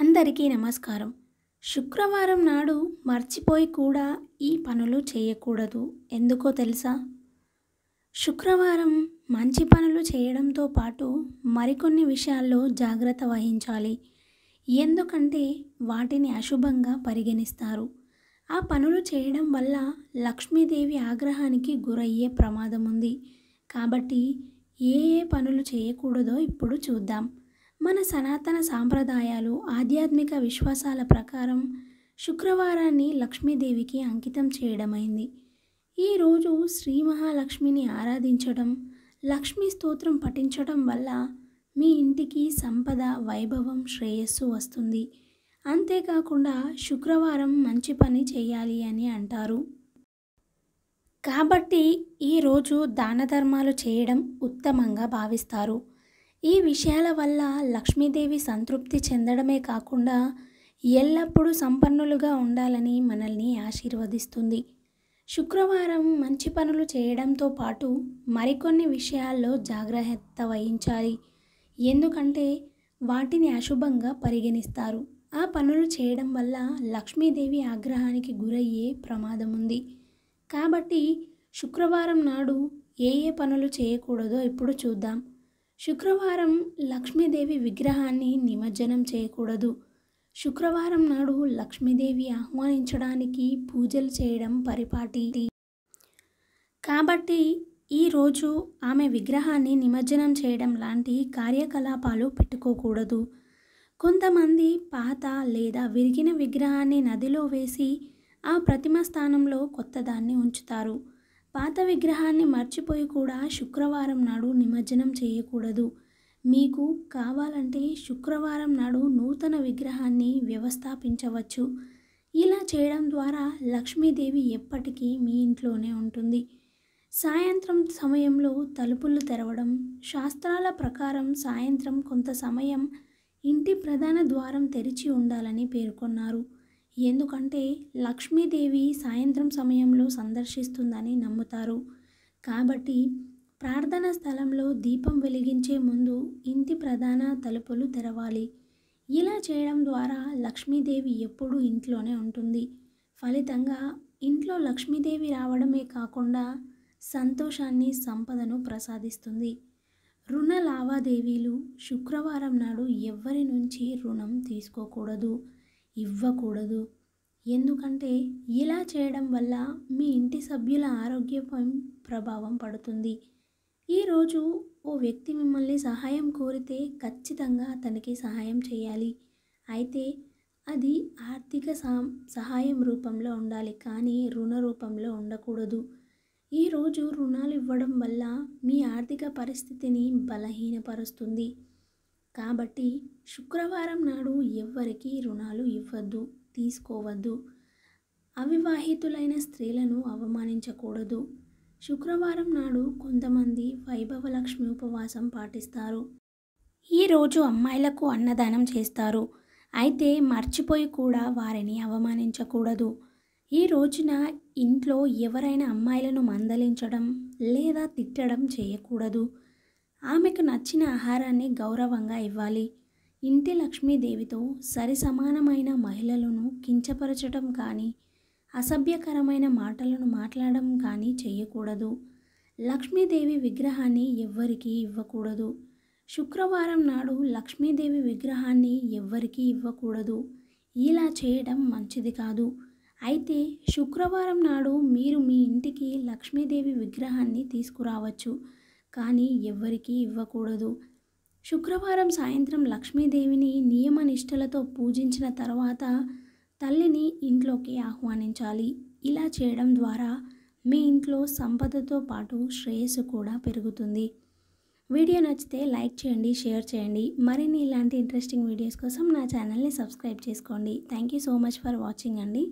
అందరికీ నమస్కారం శుక్రవారం నాడు మర్చిపోయి కూడా ఈ పనులు చేయకూడదు ఎందుకో తెలుసా శుక్రవారం మంచి పనులు చేయడంతో పాటు మరికొన్ని విషయాల్లో జాగ్రత్త వహించాలి ఎందుకంటే వాటిని అశుభంగా పరిగణిస్తారు ఆ పనులు చేయడం వల్ల లక్ష్మీదేవి ఆగ్రహానికి గురయ్యే ప్రమాదం ఉంది కాబట్టి ఏ ఏ పనులు చేయకూడదో ఇప్పుడు చూద్దాం మన సనాతన సాంప్రదాయాలు ఆధ్యాత్మిక విశ్వాసాల ప్రకారం శుక్రవారాన్ని లక్ష్మీదేవికి అంకితం చేయడమైంది ఈరోజు శ్రీ మహాలక్ష్మిని ఆరాధించడం లక్ష్మీ స్తోత్రం పఠించడం వల్ల మీ ఇంటికి సంపద వైభవం శ్రేయస్సు వస్తుంది అంతేకాకుండా శుక్రవారం మంచి పని చేయాలి అని అంటారు కాబట్టి ఈరోజు దాన ధర్మాలు చేయడం ఉత్తమంగా భావిస్తారు ఈ విషయాల వల్ల లక్ష్మీదేవి సంతృప్తి చెందడమే కాకుండా ఎల్లప్పుడూ సంపన్నులుగా ఉండాలని మనల్ని ఆశీర్వదిస్తుంది శుక్రవారం మంచి పనులు చేయడంతో పాటు మరికొన్ని విషయాల్లో జాగ్రత్త వహించాలి ఎందుకంటే వాటిని అశుభంగా పరిగణిస్తారు ఆ పనులు చేయడం వల్ల లక్ష్మీదేవి ఆగ్రహానికి గురయ్యే ప్రమాదం ఉంది కాబట్టి శుక్రవారం నాడు ఏ ఏ పనులు చేయకూడదో ఇప్పుడు చూద్దాం శుక్రవారం లక్ష్మీదేవి విగ్రహాన్ని నిమజ్జనం చేయకూడదు శుక్రవారం నాడు లక్ష్మీదేవి ఆహ్వానించడానికి పూజలు చేయడం పరిపాటి కాబట్టి ఈరోజు ఆమె విగ్రహాన్ని నిమజ్జనం చేయడం లాంటి కార్యకలాపాలు పెట్టుకోకూడదు కొంతమంది పాత లేదా విరిగిన విగ్రహాన్ని నదిలో వేసి ఆ ప్రతిమ స్థానంలో కొత్తదాన్ని ఉంచుతారు పాత విగ్రహాన్ని మర్చిపోయి కూడా శుక్రవారం నాడు నిమజ్జనం చేయకూడదు మీకు కావాలంటే శుక్రవారం నాడు నూతన విగ్రహాన్ని వ్యవస్థాపించవచ్చు ఇలా చేయడం ద్వారా లక్ష్మీదేవి ఎప్పటికీ మీ ఇంట్లోనే ఉంటుంది సాయంత్రం సమయంలో తలుపులు తెరవడం శాస్త్రాల ప్రకారం సాయంత్రం కొంత సమయం ఇంటి ప్రధాన ద్వారం తెరిచి ఉండాలని పేర్కొన్నారు ఎందుకంటే లక్ష్మీదేవి సాయంత్రం సమయంలో సందర్శిస్తుందని నమ్ముతారు కాబట్టి ప్రార్థనా స్థలంలో దీపం వెలిగించే ముందు ఇంటి ప్రధాన తలుపులు తెరవాలి ఇలా చేయడం ద్వారా లక్ష్మీదేవి ఎప్పుడూ ఇంట్లోనే ఉంటుంది ఫలితంగా ఇంట్లో లక్ష్మీదేవి రావడమే కాకుండా సంతోషాన్ని సంపదను ప్రసాదిస్తుంది రుణ లావాదేవీలు శుక్రవారం నాడు ఎవ్వరి నుంచి రుణం తీసుకోకూడదు ఇవ్వకూడదు ఎందుకంటే ఇలా చేయడం వల్ల మీ ఇంటి సభ్యుల ఆరోగ్యపై ప్రభావం పడుతుంది ఈరోజు ఓ వ్యక్తి మిమ్మల్ని సహాయం కోరితే ఖచ్చితంగా అతనికి సహాయం చేయాలి అయితే అది ఆర్థిక సహాయం రూపంలో ఉండాలి కానీ రుణ రూపంలో ఉండకూడదు ఈరోజు రుణాలు ఇవ్వడం వల్ల మీ ఆర్థిక పరిస్థితిని బలహీనపరుస్తుంది కాబట్టి శుక్రవారం నాడు ఎవ్వరికీ రుణాలు ఇవ్వద్దు తీసుకోవద్దు అవివాహితులైన స్త్రీలను అవమానించకూడదు శుక్రవారం నాడు కొంతమంది వైభవ లక్ష్మి ఉపవాసం పాటిస్తారు ఈరోజు అమ్మాయిలకు అన్నదానం చేస్తారు అయితే మర్చిపోయి కూడా వారిని అవమానించకూడదు ఈ రోజున ఇంట్లో ఎవరైనా అమ్మాయిలను మందలించడం లేదా తిట్టడం చేయకూడదు ఆమెకు నచ్చిన ఆహారాన్ని గౌరవంగా ఇవ్వాలి ఇంటి లక్ష్మీదేవితో సరి సమానమైన మహిళలను కించపరచడం కానీ అసభ్యకరమైన మాటలను మాట్లాడడం కానీ చేయకూడదు లక్ష్మీదేవి విగ్రహాన్ని ఎవ్వరికీ ఇవ్వకూడదు శుక్రవారం నాడు లక్ష్మీదేవి విగ్రహాన్ని ఎవ్వరికీ ఇవ్వకూడదు ఇలా చేయడం మంచిది కాదు అయితే శుక్రవారం నాడు మీరు మీ ఇంటికి లక్ష్మీదేవి విగ్రహాన్ని తీసుకురావచ్చు కానీ ఎవ్వరికీ ఇవ్వకూడదు శుక్రవారం సాయంత్రం లక్ష్మీదేవిని నియమ పూజించిన తర్వాత తల్లిని ఇంట్లోకి ఆహ్వానించాలి ఇలా చేయడం ద్వారా మీ ఇంట్లో సంపదతో పాటు శ్రేయస్సు కూడా పెరుగుతుంది వీడియో నచ్చితే లైక్ చేయండి షేర్ చేయండి మరిన్ని ఇలాంటి ఇంట్రెస్టింగ్ వీడియోస్ కోసం నా ఛానల్ని సబ్స్క్రైబ్ చేసుకోండి thank you so much for watching అండి